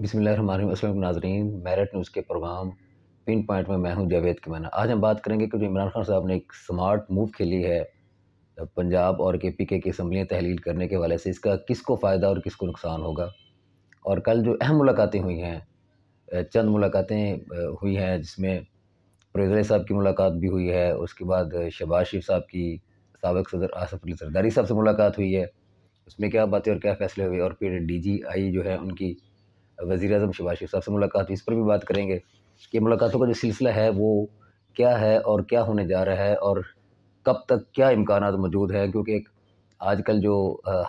बिसमीम नाजरीन मेरठ न्यूज़ के प्रोग्राम पिन पॉइंट में मैं हूं जावेद मैना आज हम बात करेंगे कि जो इमरान खान साहब ने एक स्मार्ट मूव खेली है पंजाब और के पी के की असम्बलियाँ तहलील करने के वाले से इसका किसको फ़ायदा और किसको नुकसान होगा और कल जो अहम मुलाकातें हुई हैं चंद मुलाकातें हुई हैं जिसमें प्रोजर साहब की मुलाकात भी हुई है उसके बाद शबाज शरीफ साहब की सबक सदर आसफ अली सरदारी साहब से मुलाकात हुई है उसमें क्या बातें और क्या फ़ैसले हुए और फिर डी जी आई जो है उनकी वज़ी अजम शबाज शरीफ साहब से मुलाकात हुई इस पर भी बात करेंगे कि मुलाकातों का जो सिलसिला है वो क्या है और क्या होने जा रहा है और कब तक क्या इम्कान मौजूद हैं क्योंकि एक आजकल जो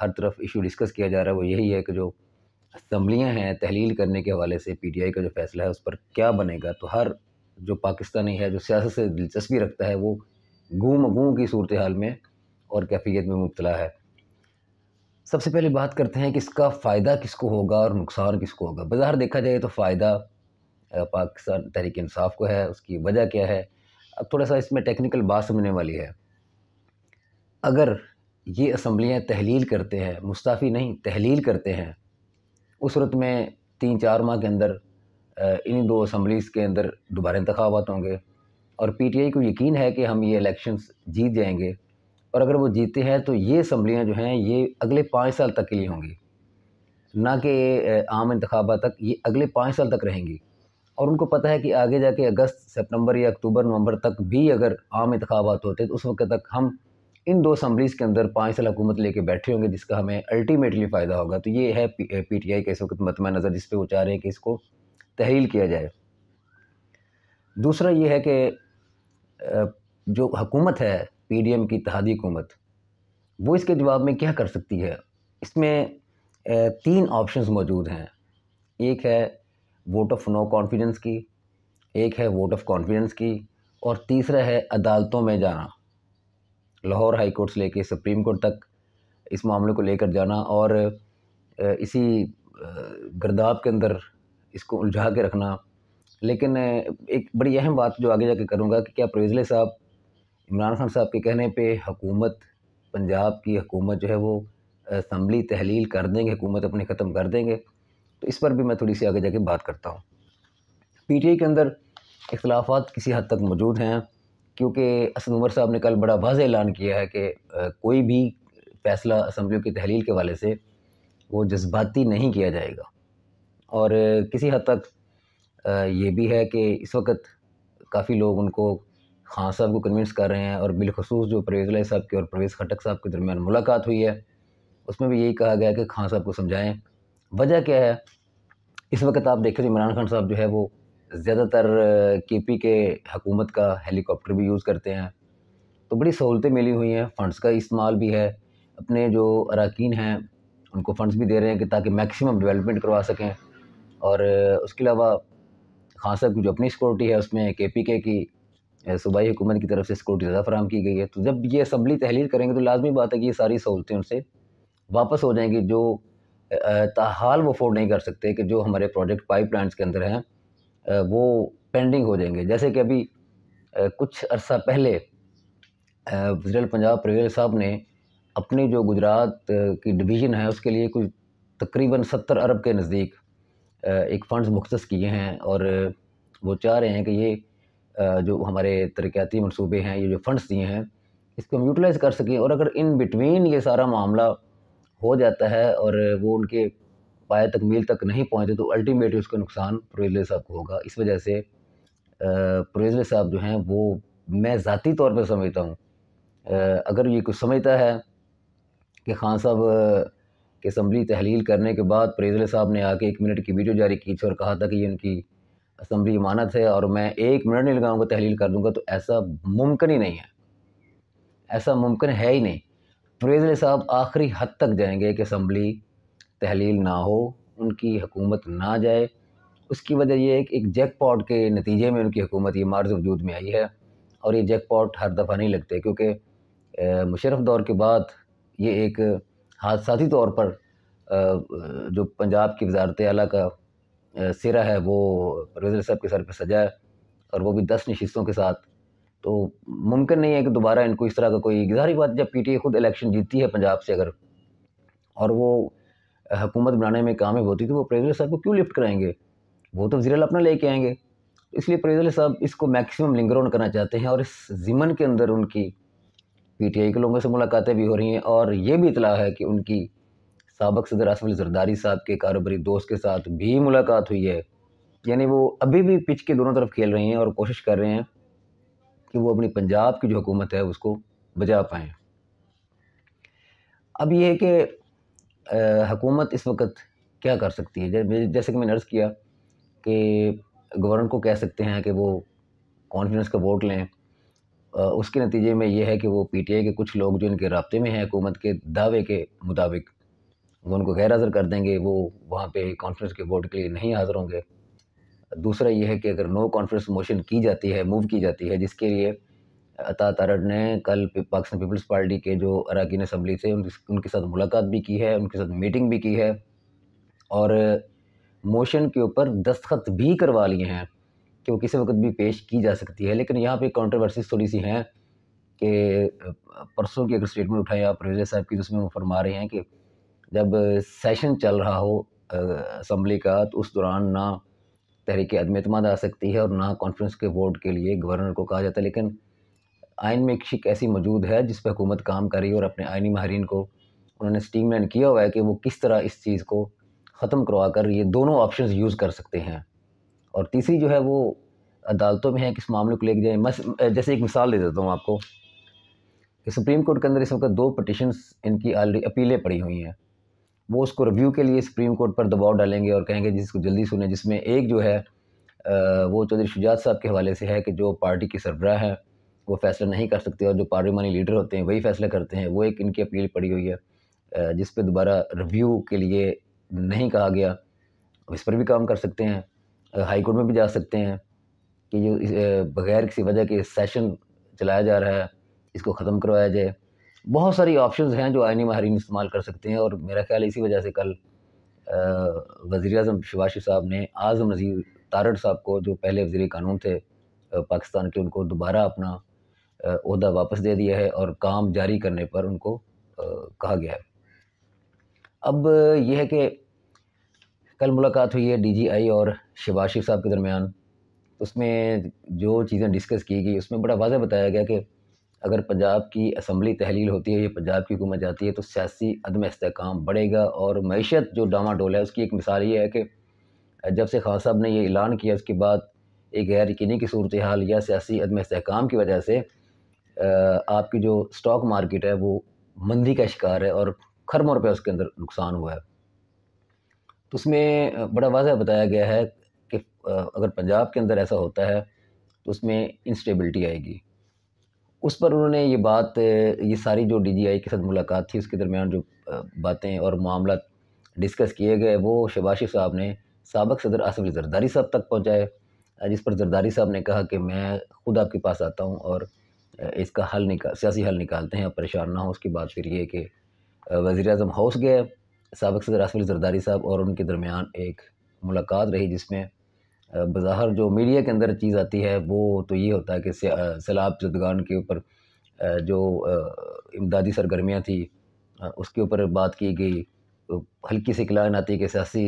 हर तरफ इशू डिस्कस किया जा रहा है वो यही है कि जो असम्बलियाँ हैं तहलील करने के हवाले से पी टी आई का जो फैसला है उस पर क्या बनेगा तो हर जो पाकिस्तानी है जो सियासत से दिलचस्पी रखता है वो गूम गूँ की सूरत हाल में और कैफियत में मुबतला है सबसे पहले बात करते हैं कि इसका फ़ायदा किसको होगा और नुकसान किसको होगा बाज़ार देखा जाए तो फ़ायदा पाकिस्तान तहरीक इंसाफ को है उसकी वजह क्या है अब थोड़ा सा इसमें टेक्निकल बात समझने वाली है अगर ये असम्बलियाँ तहलील करते हैं मुस्ताफ़ी नहीं तहलील करते हैं उस सूरत में तीन चार माह के अंदर इन्हीं दो असम्बलीज़ के अंदर दोबारा इंतबात होंगे और पी टी आई को यकीन है कि हम ये इलेक्शंस जीत जाएंगे और अगर वो जीते हैं तो ये असम्बलियाँ जो हैं ये अगले पाँच साल तक के लिए होंगी ना कि आम इंतबा तक ये अगले पाँच साल तक रहेंगी और उनको पता है कि आगे जाके अगस्त सितंबर या अक्टूबर नवंबर तक भी अगर आम इंतबात होते तो उस वक्त तक हम इन दो असम्बलीज़ के अंदर पाँच साल हुकूमत लेके बैठे होंगे जिसका हमें अल्टीमेटली फ़ायदा होगा तो ये है पी टी आई का इस वक्त मतम नज़र जिस पर वो चाह रहे हैं कि इसको तहलील किया जाए दूसरा ये है कि जो हकूमत है पी डी एम की इतिहादी हुकूमत वो इसके जवाब में क्या कर सकती है इसमें तीन ऑप्शंस मौजूद हैं एक है वोट ऑफ नो कॉन्फिडेंस की एक है वोट ऑफ कॉन्फिडेंस की और तीसरा है अदालतों में जाना लाहौर हाई कोर्ट से लेकर सुप्रीम कोर्ट तक इस मामले को लेकर जाना और इसी गर्दाब के अंदर इसको उलझा के रखना लेकिन एक बड़ी अहम बात जो आगे जाके करूँगा कि क्या प्रेजले साहब इमरान खान साहब के कहने पे हकूमत पंजाब की हकूमत जो है वो असम्बली तहलील कर देंगे हुकूमत अपने ख़त्म कर देंगे तो इस पर भी मैं थोड़ी सी आगे जाके बात करता हूँ पी टी आई के अंदर इख्लाफा किसी हद तक मौजूद हैं क्योंकि असद उमर साहब ने कल बड़ा वाज ऐलान किया है कि कोई भी फैसला असम्बलियों की तहलील के वाले से वो जज्बाती नहीं किया जाएगा और किसी हद तक ये भी है कि इस वक्त काफ़ी लोग उनको खान हाँ, साहब को कन्विंस कर रहे हैं और बिलखसूस जो परवेज साहब के और परवेज़ खटक साहब के दरमियान मुलाकात हुई है उसमें भी यही कहा गया कि खान साहब को समझाएं वजह क्या है इस वक्त आप देखें तो इमरान खान साहब जो है वो ज़्यादातर के पी के हकूमत का हेलीकॉप्टर भी यूज़ करते हैं तो बड़ी सहूलतें मिली हुई हैं फ़ंड्स का इस्तेमाल भी है अपने जो अरकान हैं उनको फ़ंड्स भी दे रहे हैं कि ताकि मैक्सिमम डेवलपमेंट करवा सकें और उसके अलावा खान साहब की जो अपनी सिक्योरिटी है उसमें के पी के की सूबाई हुकूमत की तरफ से सिक्योरिटी ज़्यादा फराम की गई है तो जब ये असम्बली तहलील करेंगे तो लाजमी बात है कि ये सारी सहूलतें उनसे वापस हो जाएंगी जो ताहाल वो अफोर्ड नहीं कर सकते कि जो हमारे प्रोजेक्ट पाइप प्लान्स के अंदर हैं वो पेंडिंग हो जाएंगे जैसे कि अभी कुछ अरसा पहले वजरल पंजाब प्रवेल साहब ने अपनी जो गुजरात की डिवीज़न है उसके लिए कुछ तकरीबन सत्तर अरब के नज़दीक एक फ़ंड्स मुख्त किए हैं और वो चाह रहे हैं कि ये जो हमारे तरक्याती मनसूबे हैं ये जो फंड्स दिए हैं इसको हम यूटिलाइज़ कर सकें और अगर इन बिटवीन ये सारा मामला हो जाता है और वो उनके पाए तकमील तक नहीं पहुँचे तो अल्टीमेटली उसका नुकसान प्रोजले साहब को होगा इस वजह से प्रोजले साहब जो हैं वो मैं ज़ाती तौर पर समझता हूँ अगर ये कुछ समझता है कि खान साहब के असम्बली तहलील करने के बाद प्रेजले साहब ने आके एक मिनट की वीडियो जारी की थी और कहा था कि ये उनकी असम्बली इमानत है और मैं एक मिनट नहीं लगाऊंगा तहलील कर दूंगा तो ऐसा मुमकिन ही नहीं है ऐसा मुमकिन है ही नहीं प्रेजल साहब आखिरी हद तक जाएंगे कि असम्बली तहलील ना हो उनकी हुकूमत ना जाए उसकी वजह यह है कि एक पॉट के नतीजे में उनकी हुकूमत ये मार्ज वजूद में आई है और ये जैक पॉट हर दफ़ा नहीं लगते क्योंकि मुशरफ दौर के बाद ये एक हादसाती तौर पर जो पंजाब की वजारत अला का सिरा है वो परवेज साहब के सर पे सजा है और वो भी दस नशस्तों के साथ तो मुमकिन नहीं है कि दोबारा इनको इस तरह का कोई गुजारी बात जब आई खुद इलेक्शन जीतती है पंजाब से अगर और वो हुकूमत बनाने में कामयाब होती तो वो प्रेजल साहब को क्यों लिफ्ट कराएंगे वो तो वजीरल अपना लेके आएंगे इसलिए प्रेजल साहब इसको मैक्सिमम लिंगर ऑन करना चाहते हैं और इस जिमन के अंदर उनकी पीटीआई के लोगों से मुलाकातें भी हो रही हैं और ये भी इतला है कि उनकी सबक सदर अली जरदारी साहब के कारोबारी दोस्त के साथ भी मुलाकात हुई है यानी वो अभी भी पिच के दोनों तरफ खेल रहे हैं और कोशिश कर रहे हैं कि वो अपनी पंजाब की जो हुकूमत है उसको बजा पाएँ अब ये है कि हुकूमत इस वक्त क्या कर सकती है जैसे कि मैंने अर्ज़ किया कि गवर्नर को कह सकते हैं कि वो कॉन्फिडेंस का वोट लें उसके नतीजे में ये है कि वो पीटीआई के कुछ लोग जो इनके रबते में हैं हुकूमत के दावे के मुताबिक वो उनको गैर हाज़िर कर देंगे वो वहाँ पे कॉन्फ्रेंस के वोट के लिए नहीं हाज़िर होंगे दूसरा ये है कि अगर नो कॉन्फ्रेंस मोशन की जाती है मूव की जाती है जिसके लिए अता तारड़ ने कल पाकिस्तान पीपल्स पार्टी के जो अरकान असम्बली थे उनके साथ मुलाकात भी की है उनके साथ मीटिंग भी की है और मोशन के ऊपर दस्तखत भी करवा लिए हैं कि वो किसी वक्त भी पेश की जा सकती है लेकिन यहाँ पे कॉन्ट्रोवर्सीज थोड़ी सी हैं कि परसों की अगर स्टेटमेंट उठाए आप रेजा साहब की जिसमें वो फरमा रहे हैं कि जब सेशन चल रहा हो असम्बली का तो उस दौरान ना तहरीक अदम अतमाद आ सकती है और ना कॉन्फ्रेंस के वोट के लिए गवर्नर को कहा जाता है लेकिन आइन में एक शिक ऐसी मौजूद है जिस पर हुकूमत काम कर रही है और अपने आइनी माहरीन को उन्होंने स्टीम लाइन किया हुआ है कि वो किस तरह इस चीज़ को ख़त्म करवा कर ये दोनों ऑप्शन यूज़ कर सकते हैं और तीसरी जो है वो अदालतों में है कि इस मामले को लेकर जाए जैसे एक मिसाल दे देता हूँ आपको कि सुप्रीम कोर्ट के अंदर इस वक्त दो पटिशन्स इनकी ऑलरेडी अपीलें पड़ी हुई हैं वो उसको रिव्यू के लिए सुप्रीम कोर्ट पर दबाव डालेंगे और कहेंगे जिसको जल्दी सुने जिसमें एक जो है वो चौधरी शुजात साहब के हवाले से है कि जो पार्टी के सरबराह हैं वो फैसला नहीं कर सकते और जो पार्लिमानी लीडर होते हैं वही फैसला करते हैं वो एक इनकी अपील पड़ी हुई है जिस पर दोबारा रिव्यू के लिए नहीं कहा गया इस पर भी काम कर सकते हैं हाई कोर्ट में भी जा सकते हैं कि जो बगैर किसी वजह के सेशन चलाया जा रहा है इसको ख़त्म करवाया जाए बहुत सारी ऑप्शन हैं जो आइनी माहरीन इस्तेमाल कर सकते हैं और मेरा ख्याल इसी वजह से कल वज़ी अजम शिवाशी साहब ने आज़म नज़ीर तारड़ साहब को जो पहले वजी कानून थे पाकिस्तान के उनको दोबारा अपना अहदा वापस दे दिया है और काम जारी करने पर उनको कहा गया है अब यह है कि कल मुलाकात हुई है डीजीआई और शिवाशिफ साहब के दरमियान उसमें जो चीज़ें डिस्कस की गई उसमें बड़ा वाजह बताया गया कि अगर पंजाब की असम्बली तहलील होती है या पंजाब की हुकूमत जाती है तो सियासी अदम इसकाम बढ़ेगा और मीशत जो डामा डोल है उसकी एक मिसाल ये है कि जब से खान साहब ने ये ऐलान किया उसके बाद एक गैर यकीनी की सूरत हाल या सियासी अदम इसकाम की वजह से आपकी जो स्टॉक मार्केट है वो मंदी का शिकार है और खरबों रुपये उसके अंदर नुकसान हुआ है तो उसमें बड़ा वाजह बताया गया है कि अगर पंजाब के अंदर ऐसा होता है तो उसमें इंस्टेबिलिटी आएगी उस पर उन्होंने ये बात ये सारी जो डी जी आई के साथ मुलाकात थी उसके दरमियान जो बातें और मामला डिस्कस किए गए वो शबाशि साहब ने सबक सदर आसफ़ जरदारी साहब तक पहुँचाए जिस पर जरदारी साहब ने कहा कि मैं खुद आपके पास आता हूँ और इसका हल निकाल सियासी हल निकालते हैं आप परेशान ना हो उसके बाद फिर ये कि वज़ी अजम हाउस गए सबक सदर आसफ़ जरदारी साहब और उनके दरमियान एक मुलाकात रही जिसमें बाहर जो मीडिया के अंदर चीज़ आती है वो तो ये होता है कि सैलाब जदगान के ऊपर जो इमदादी सरगर्मियाँ थी उसके ऊपर बात की गई तो हल्की सी कलान आती कि सियासी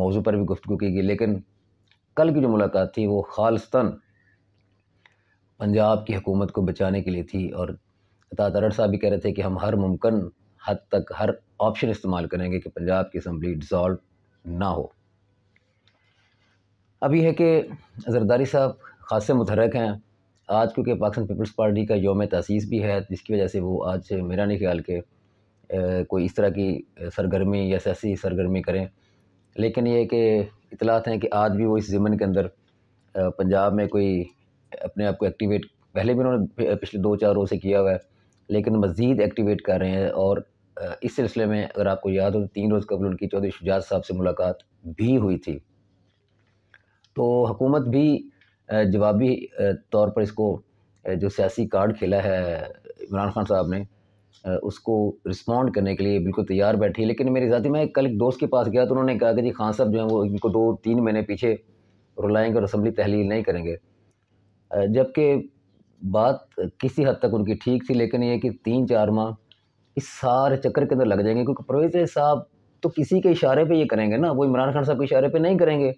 मौजू पर भी गुफ्तु की गई लेकिन कल की जो मुलाकात थी वो खालस्तन पंजाब की हुकूमत को बचाने के लिए थी और अता साहब भी कह रहे थे कि हम हर मुमकिन हद तक हर ऑप्शन इस्तेमाल करेंगे कि पंजाब की असम्बली डिज़ॉल्व ना हो अब यह है कि जरदारी साहब ख़ास मुतहरक हैं आज क्योंकि पाकिस्तान पीपल्स पार्टी का योम तसीस भी है जिसकी वजह से वो आज मेरा नहीं ख्याल के कोई इस तरह की सरगर्मी या सियासी सरगर्मी करें लेकिन ये कि इतलात हैं कि आज भी वो इस ज़मन के अंदर पंजाब में कोई अपने आप को एक्टिवेट पहले भी उन्होंने पिछले दो चार रोज़ से किया हुआ है लेकिन मज़ीद एक्टिवेट कर रहे हैं और इस सिलसिले में अगर आपको याद हो तो तीन रोज़ कबल उनकी चौधरी शुजात साहब से मुलाकात भी हुई थी तो हुकूमत भी जवाबी तौर पर इसको जो सियासी कार्ड खेला है इमरान खान साहब ने उसको रिस्पॉन्ड करने के लिए बिल्कुल तैयार बैठी लेकिन मेरी ज़ाती मैं कल एक दोस्त के पास गया तो उन्होंने कहा कि जी खान साहब जो है वो इनको दो तीन महीने पीछे रुलाएंगे और असम्बली तहलील नहीं करेंगे जबकि बात किसी हद तक उनकी ठीक थी लेकिन ये कि तीन चार माह इस सारे चक्कर के अंदर लग जाएंगे क्योंकि परवेज साहब तो किसी के इशारे पे ये करेंगे ना वो इमरान खान साहब के इशारे पे नहीं करेंगे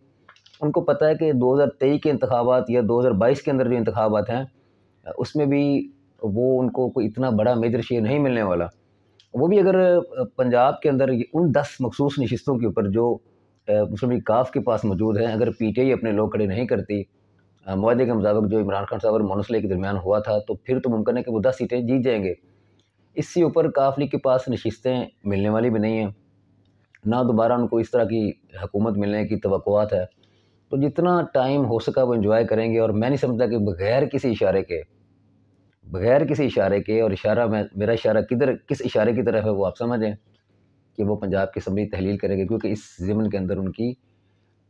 उनको पता है कि 2023 के इंतबात या 2022 के अंदर जो इंतबात हैं उसमें भी वो उनको कोई इतना बड़ा मेजर शेयर नहीं मिलने वाला वो भी अगर पंजाब के अंदर उन दस मखसूस नशस्तों के ऊपर जो मुस्लिम लीग काफ के पास मौजूद हैं अगर पी टी आई अपने लोग खड़े नहीं करती माहे के मुताबिक जो इमरान खान साहब और मोनसले के दरमियान हुआ था तो फिर तो मुमकिन है कि वो दस सीटें जीत जाएंगे इससे ऊपर काफ लीग के पास नशस्तें मिलने वाली भी नहीं हैं ना दोबारा उनको इस तरह की हुकूमत मिलने की तो है तो जितना टाइम हो सका वो इन्जॉय करेंगे और मैं नहीं समझता कि बगैर किसी इशारे के बगैर किसी इशारे के और इशारा मैं मेरा इशारा किधर किस इशारे की तरफ है वो आप समझें कि वो पंजाब की असम्बली तहलील करेंगे क्योंकि इस ज़मन के अंदर उनकी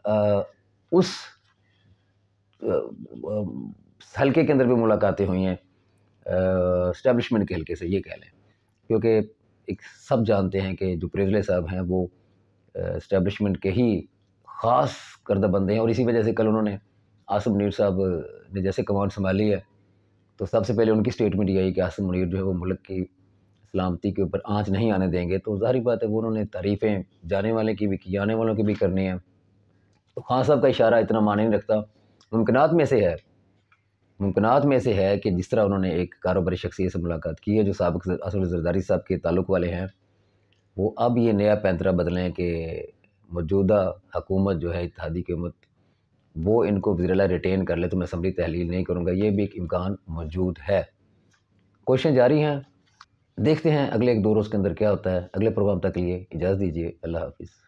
आ, उस हल्के के अंदर भी मुलाकातें हुई हैं इस्टेबलिशमेंट के हल्के से ये कह लें क्योंकि एक सब जानते हैं कि जो प्रेजले साहब हैं वो इस्टेबलिशमेंट के ही ख़ास करदा बंदे हैं और इसी वजह से कल उन्होंने आसम मुनीर साहब ने जैसे कमांड संभाली है तो सबसे पहले उनकी स्टेटमेंट यही आई कि आसम मुनीर जो है वो मुल्क की सलामती के ऊपर आँच नहीं आने देंगे तो जाहिर बात है वो उन्होंने तारीफ़ें जाने वाले की भी की आने वालों की भी करनी है तो खान साहब का इशारा इतना माने नहीं रखता मुमकिन में से है मुमकिन में से है कि जिस तरह उन्होंने एक कारोबारी शख्सियत से मुलाकात की है जो सबक असल जरदारी साहब के ताल्लुक़ वाले हैं वो अब ये नया पैंतरा बदलें कि मौजूदा हकूमत जो है इतिहादी की मत वो इनको वजीरला रिटेन कर ले तो मैं असम्बली तहलील नहीं करूँगा ये भी एक इम्कान मौजूद है कोशिशें जारी हैं देखते हैं अगले एक दो रोज़ के अंदर क्या होता है अगले प्रोग्राम तक लिए इजाज़त दीजिए अल्लाह हाफिज़